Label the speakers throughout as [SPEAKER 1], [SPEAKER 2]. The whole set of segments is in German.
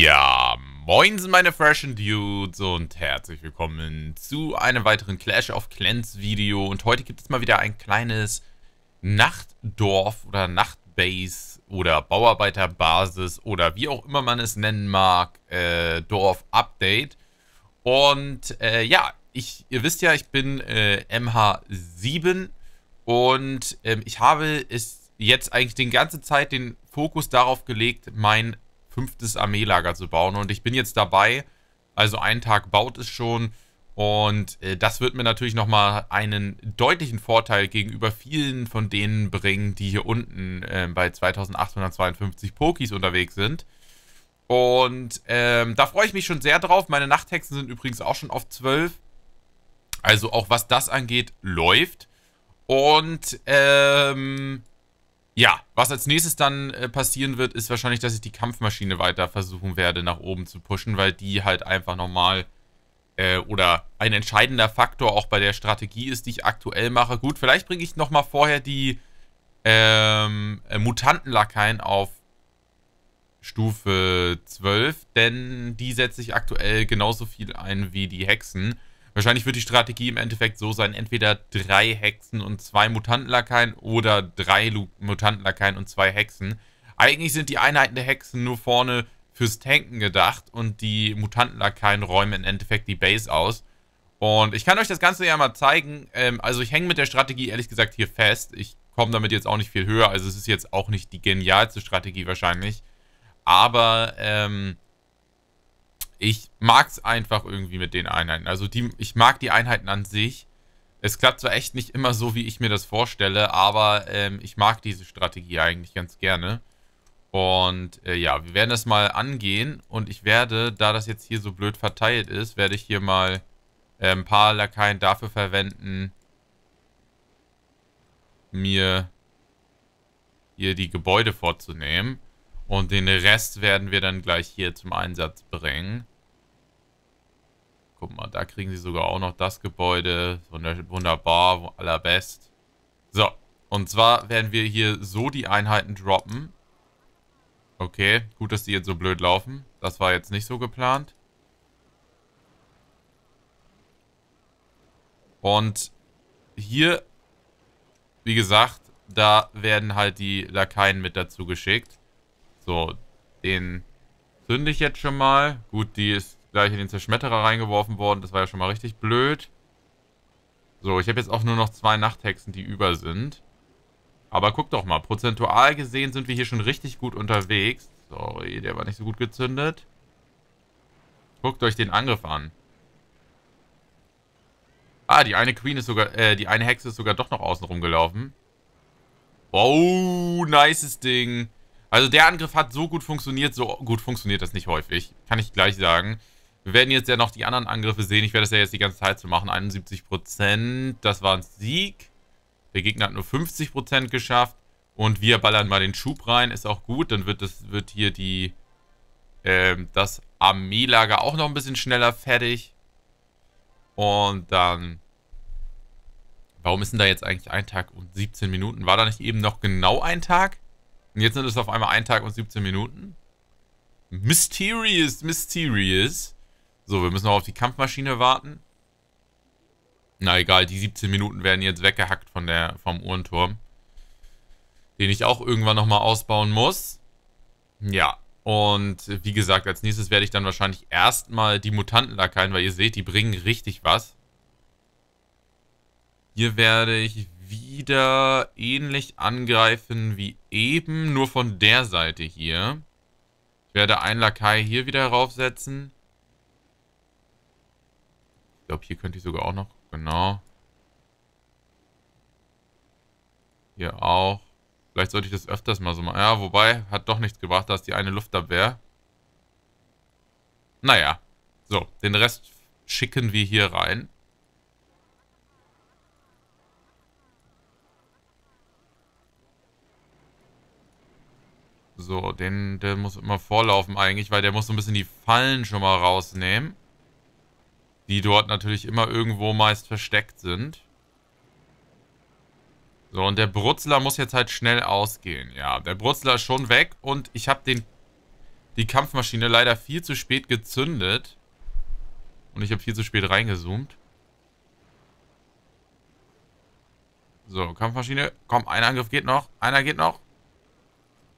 [SPEAKER 1] Ja, moin meine Freshen Dudes und herzlich willkommen zu einem weiteren Clash of Clans Video. Und heute gibt es mal wieder ein kleines Nachtdorf oder Nachtbase oder Bauarbeiterbasis oder wie auch immer man es nennen mag, äh, Dorf-Update. Und äh, ja, ich, ihr wisst ja, ich bin äh, MH7 und ähm, ich habe es jetzt eigentlich die ganze Zeit den Fokus darauf gelegt, mein fünftes Armeelager zu bauen. Und ich bin jetzt dabei, also ein Tag baut es schon. Und äh, das wird mir natürlich nochmal einen deutlichen Vorteil gegenüber vielen von denen bringen, die hier unten äh, bei 2852 Pokis unterwegs sind. Und ähm, da freue ich mich schon sehr drauf. Meine Nachthexen sind übrigens auch schon auf 12. Also auch was das angeht, läuft. Und ähm, ja, was als nächstes dann äh, passieren wird, ist wahrscheinlich, dass ich die Kampfmaschine weiter versuchen werde, nach oben zu pushen, weil die halt einfach nochmal äh, oder ein entscheidender Faktor auch bei der Strategie ist, die ich aktuell mache. Gut, vielleicht bringe ich nochmal vorher die ähm, äh, Mutantenlakaien auf Stufe 12, denn die setze ich aktuell genauso viel ein wie die Hexen. Wahrscheinlich wird die Strategie im Endeffekt so sein, entweder drei Hexen und zwei Mutantenlakaien oder drei Mutantenlakaien und zwei Hexen. Eigentlich sind die Einheiten der Hexen nur vorne fürs Tanken gedacht und die Mutantenlakaien räumen im Endeffekt die Base aus. Und ich kann euch das Ganze ja mal zeigen. Ähm, also ich hänge mit der Strategie ehrlich gesagt hier fest. Ich komme damit jetzt auch nicht viel höher. Also es ist jetzt auch nicht die genialste Strategie wahrscheinlich. Aber ähm, ich mag es einfach irgendwie mit den Einheiten. Also die, ich mag die Einheiten an sich. Es klappt zwar echt nicht immer so, wie ich mir das vorstelle, aber ähm, ich mag diese Strategie eigentlich ganz gerne. Und äh, ja, wir werden das mal angehen und ich werde, da das jetzt hier so blöd verteilt ist, werde ich hier mal äh, ein paar Lakaien dafür verwenden, mir hier die Gebäude vorzunehmen. Und den Rest werden wir dann gleich hier zum Einsatz bringen. Guck mal, da kriegen sie sogar auch noch das Gebäude. Wunderbar, allerbest. So, und zwar werden wir hier so die Einheiten droppen. Okay, gut, dass die jetzt so blöd laufen. Das war jetzt nicht so geplant. Und hier, wie gesagt, da werden halt die Lakaien mit dazu geschickt. So, den zünde ich jetzt schon mal. Gut, die ist gleich in den Zerschmetterer reingeworfen worden. Das war ja schon mal richtig blöd. So, ich habe jetzt auch nur noch zwei Nachthexen, die über sind. Aber guck doch mal, prozentual gesehen sind wir hier schon richtig gut unterwegs. Sorry, der war nicht so gut gezündet. Guckt euch den Angriff an. Ah, die eine Queen ist sogar, äh, die eine Hexe ist sogar doch noch außen rumgelaufen. Wow, oh, nices Ding. Also der Angriff hat so gut funktioniert, so gut funktioniert das nicht häufig. Kann ich gleich sagen. Wir werden jetzt ja noch die anderen Angriffe sehen. Ich werde das ja jetzt die ganze Zeit so machen. 71%, das war ein Sieg. Der Gegner hat nur 50% geschafft. Und wir ballern mal den Schub rein, ist auch gut. Dann wird, das, wird hier die, ähm, das Armeelager auch noch ein bisschen schneller fertig. Und dann... Warum ist denn da jetzt eigentlich ein Tag und 17 Minuten? War da nicht eben noch genau ein Tag? Und jetzt sind es auf einmal ein Tag und 17 Minuten? Mysterious, mysterious. So, wir müssen noch auf die Kampfmaschine warten. Na egal, die 17 Minuten werden jetzt weggehackt von der, vom Uhrenturm. Den ich auch irgendwann nochmal ausbauen muss. Ja, und wie gesagt, als nächstes werde ich dann wahrscheinlich erstmal die Mutanten lackieren, weil ihr seht, die bringen richtig was. Hier werde ich wieder ähnlich angreifen wie eben, nur von der Seite hier. Ich werde einen Lakai hier wieder raufsetzen. Ich glaube, hier könnte ich sogar auch noch... Genau. Hier auch. Vielleicht sollte ich das öfters mal so machen. Ja, wobei, hat doch nichts gebracht, dass die eine Luftabwehr. Naja. So, den Rest schicken wir hier rein. So, den, der muss immer vorlaufen eigentlich, weil der muss so ein bisschen die Fallen schon mal rausnehmen die dort natürlich immer irgendwo meist versteckt sind. So, und der Brutzler muss jetzt halt schnell ausgehen. Ja, der Brutzler ist schon weg und ich habe den die Kampfmaschine leider viel zu spät gezündet. Und ich habe viel zu spät reingezoomt. So, Kampfmaschine. Komm, ein Angriff geht noch. Einer geht noch.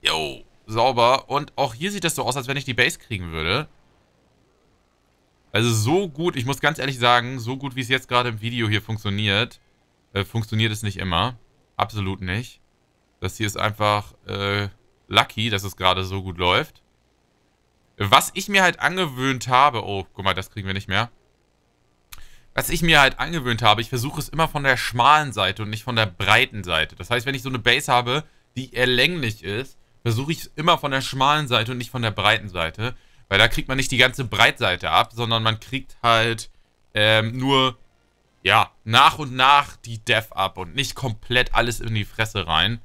[SPEAKER 1] Jo, sauber. Und auch hier sieht das so aus, als wenn ich die Base kriegen würde. Also so gut, ich muss ganz ehrlich sagen, so gut wie es jetzt gerade im Video hier funktioniert, äh, funktioniert es nicht immer. Absolut nicht. Das hier ist einfach äh, lucky, dass es gerade so gut läuft. Was ich mir halt angewöhnt habe, oh, guck mal, das kriegen wir nicht mehr. Was ich mir halt angewöhnt habe, ich versuche es immer von der schmalen Seite und nicht von der breiten Seite. Das heißt, wenn ich so eine Base habe, die erlänglich ist, versuche ich es immer von der schmalen Seite und nicht von der breiten Seite. Weil da kriegt man nicht die ganze Breitseite ab, sondern man kriegt halt ähm, nur, ja, nach und nach die Death ab und nicht komplett alles in die Fresse rein.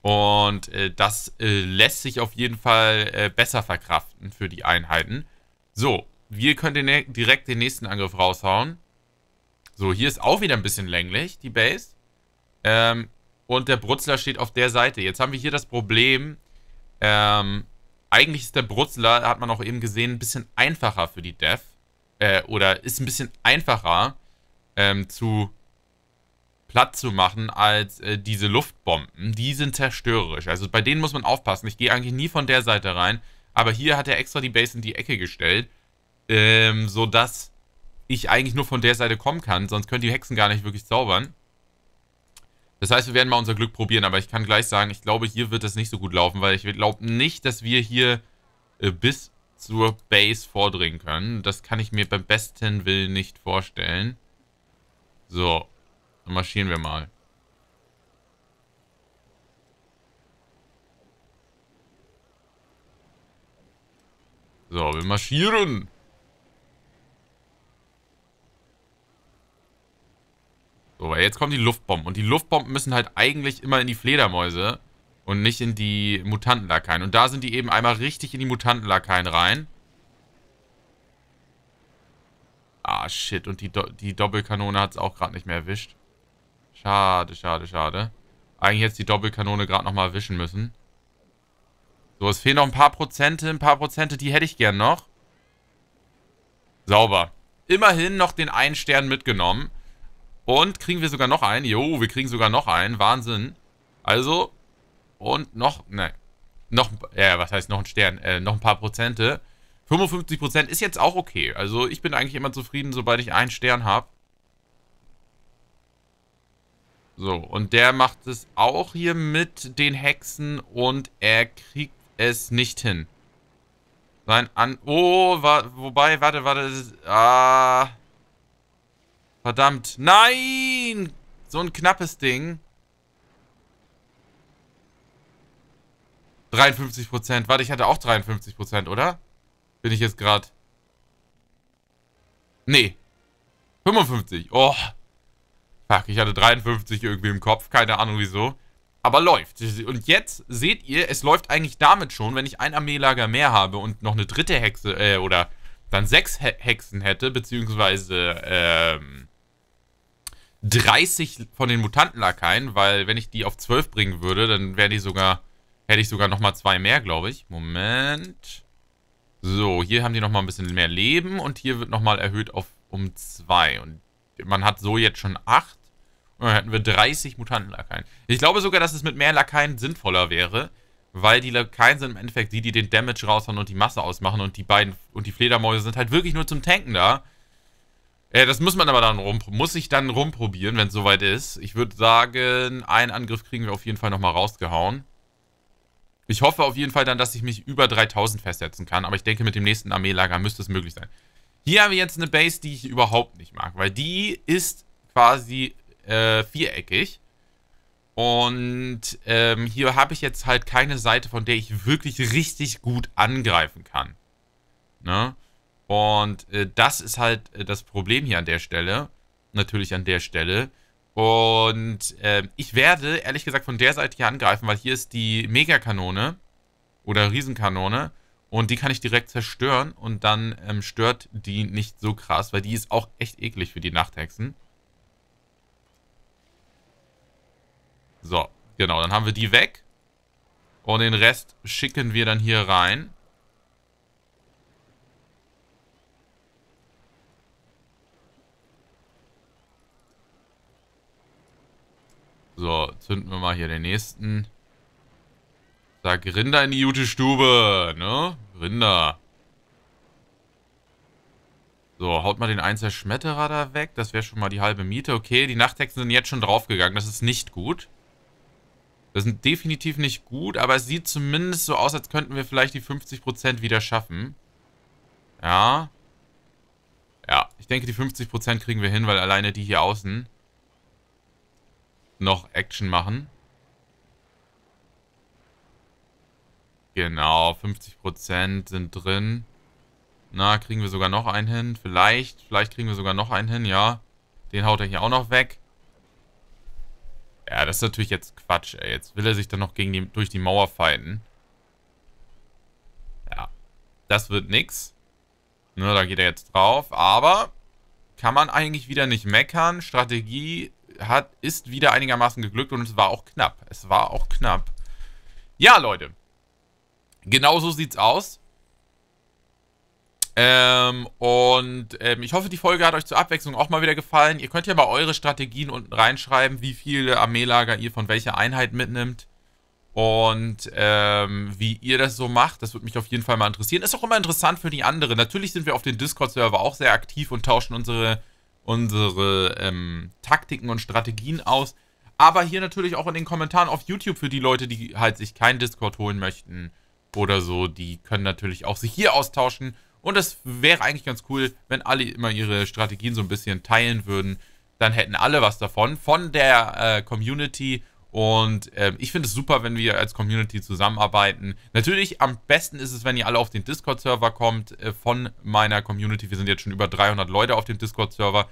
[SPEAKER 1] Und äh, das äh, lässt sich auf jeden Fall äh, besser verkraften für die Einheiten. So, wir können den, direkt den nächsten Angriff raushauen. So, hier ist auch wieder ein bisschen länglich, die Base. Ähm, und der Brutzler steht auf der Seite. Jetzt haben wir hier das Problem, ähm, eigentlich ist der Brutzler, hat man auch eben gesehen, ein bisschen einfacher für die Dev. Äh, oder ist ein bisschen einfacher ähm, zu platt zu machen als äh, diese Luftbomben. Die sind zerstörerisch. Also bei denen muss man aufpassen. Ich gehe eigentlich nie von der Seite rein. Aber hier hat er extra die Base in die Ecke gestellt, ähm, sodass ich eigentlich nur von der Seite kommen kann. Sonst können die Hexen gar nicht wirklich zaubern. Das heißt, wir werden mal unser Glück probieren, aber ich kann gleich sagen, ich glaube, hier wird das nicht so gut laufen, weil ich glaube nicht, dass wir hier äh, bis zur Base vordringen können. Das kann ich mir beim besten Willen nicht vorstellen. So, dann marschieren wir mal. So, wir marschieren. So, weil jetzt kommen die Luftbomben. Und die Luftbomben müssen halt eigentlich immer in die Fledermäuse und nicht in die Mutantenlakaien. Und da sind die eben einmal richtig in die Mutantenlakaien rein. Ah, shit. Und die, Do die Doppelkanone hat es auch gerade nicht mehr erwischt. Schade, schade, schade. Eigentlich jetzt die Doppelkanone gerade nochmal erwischen müssen. So, es fehlen noch ein paar Prozente, ein paar Prozente, die hätte ich gern noch. Sauber. Immerhin noch den einen Stern mitgenommen. Und kriegen wir sogar noch einen. Jo, wir kriegen sogar noch einen. Wahnsinn. Also, und noch, ne, noch, ja, was heißt noch ein Stern? Äh, noch ein paar Prozente. 55 Prozent ist jetzt auch okay. Also, ich bin eigentlich immer zufrieden, sobald ich einen Stern habe. So, und der macht es auch hier mit den Hexen und er kriegt es nicht hin. Sein An... Oh, wa wobei, warte, warte. Ah... Verdammt. Nein! So ein knappes Ding. 53%. Warte, ich hatte auch 53%, oder? Bin ich jetzt gerade... Nee. 55. Oh. Fuck, ich hatte 53 irgendwie im Kopf. Keine Ahnung wieso. Aber läuft. Und jetzt seht ihr, es läuft eigentlich damit schon, wenn ich ein Armeelager mehr habe und noch eine dritte Hexe, äh, oder dann sechs He Hexen hätte, beziehungsweise, ähm, 30 von den Mutantenlakaien, weil wenn ich die auf 12 bringen würde, dann wäre die sogar, hätte ich sogar nochmal zwei mehr, glaube ich. Moment. So, hier haben die nochmal ein bisschen mehr Leben und hier wird nochmal erhöht auf um 2. Und man hat so jetzt schon 8. Und dann hätten wir 30 Mutantenlakaien. Ich glaube sogar, dass es mit mehr Lakaien sinnvoller wäre, weil die Lakaien sind im Endeffekt die, die den Damage raushauen und die Masse ausmachen und die beiden und die Fledermäuse sind halt wirklich nur zum Tanken da. Äh, das muss man aber dann rum, muss ich dann rumprobieren, wenn es soweit ist. Ich würde sagen, einen Angriff kriegen wir auf jeden Fall nochmal rausgehauen. Ich hoffe auf jeden Fall dann, dass ich mich über 3000 festsetzen kann, aber ich denke, mit dem nächsten Armeelager müsste es möglich sein. Hier haben wir jetzt eine Base, die ich überhaupt nicht mag, weil die ist quasi äh, viereckig. Und ähm, hier habe ich jetzt halt keine Seite, von der ich wirklich richtig gut angreifen kann. Ne? Und äh, das ist halt äh, das Problem hier an der Stelle. Natürlich an der Stelle. Und äh, ich werde, ehrlich gesagt, von der Seite hier angreifen, weil hier ist die Megakanone oder Riesenkanone. Und die kann ich direkt zerstören und dann ähm, stört die nicht so krass, weil die ist auch echt eklig für die Nachthexen. So, genau, dann haben wir die weg. Und den Rest schicken wir dann hier rein. So, zünden wir mal hier den nächsten. Sag Rinder in die gute Stube, ne? Rinder. So, haut mal den Einzelschmetterer da weg. Das wäre schon mal die halbe Miete. Okay, die Nachthexen sind jetzt schon draufgegangen. Das ist nicht gut. Das ist definitiv nicht gut, aber es sieht zumindest so aus, als könnten wir vielleicht die 50% wieder schaffen. Ja. Ja, ich denke, die 50% kriegen wir hin, weil alleine die hier außen noch Action machen. Genau, 50% sind drin. Na, kriegen wir sogar noch einen hin. Vielleicht, vielleicht kriegen wir sogar noch einen hin, ja. Den haut er hier auch noch weg. Ja, das ist natürlich jetzt Quatsch, ey. Jetzt will er sich dann noch gegen die, durch die Mauer fighten. Ja, das wird nix. Ne, da geht er jetzt drauf. Aber kann man eigentlich wieder nicht meckern. Strategie hat, ist wieder einigermaßen geglückt und es war auch knapp. Es war auch knapp. Ja, Leute. Genau so sieht's aus. Ähm, und ähm, ich hoffe, die Folge hat euch zur Abwechslung auch mal wieder gefallen. Ihr könnt ja mal eure Strategien unten reinschreiben, wie viele Armeelager ihr von welcher Einheit mitnimmt. Und ähm, wie ihr das so macht, das würde mich auf jeden Fall mal interessieren. Ist auch immer interessant für die anderen. Natürlich sind wir auf dem Discord-Server auch sehr aktiv und tauschen unsere unsere ähm, Taktiken und Strategien aus. Aber hier natürlich auch in den Kommentaren auf YouTube für die Leute, die halt sich kein Discord holen möchten oder so, die können natürlich auch sich hier austauschen. Und es wäre eigentlich ganz cool, wenn alle immer ihre Strategien so ein bisschen teilen würden. Dann hätten alle was davon, von der äh, Community und äh, ich finde es super, wenn wir als Community zusammenarbeiten. Natürlich, am besten ist es, wenn ihr alle auf den Discord-Server kommt äh, von meiner Community. Wir sind jetzt schon über 300 Leute auf dem Discord-Server.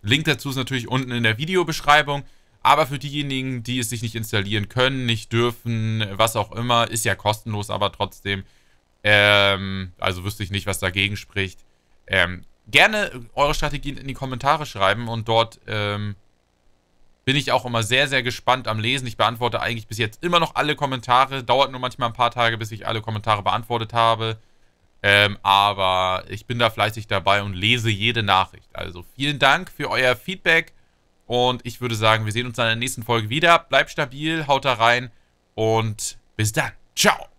[SPEAKER 1] Link dazu ist natürlich unten in der Videobeschreibung. Aber für diejenigen, die es sich nicht installieren können, nicht dürfen, was auch immer, ist ja kostenlos, aber trotzdem. Ähm, also wüsste ich nicht, was dagegen spricht. Ähm, gerne eure Strategien in die Kommentare schreiben und dort ähm, bin ich auch immer sehr, sehr gespannt am Lesen. Ich beantworte eigentlich bis jetzt immer noch alle Kommentare. Dauert nur manchmal ein paar Tage, bis ich alle Kommentare beantwortet habe. Ähm, aber ich bin da fleißig dabei und lese jede Nachricht. Also vielen Dank für euer Feedback. Und ich würde sagen, wir sehen uns dann in der nächsten Folge wieder. Bleibt stabil, haut da rein und bis dann. Ciao.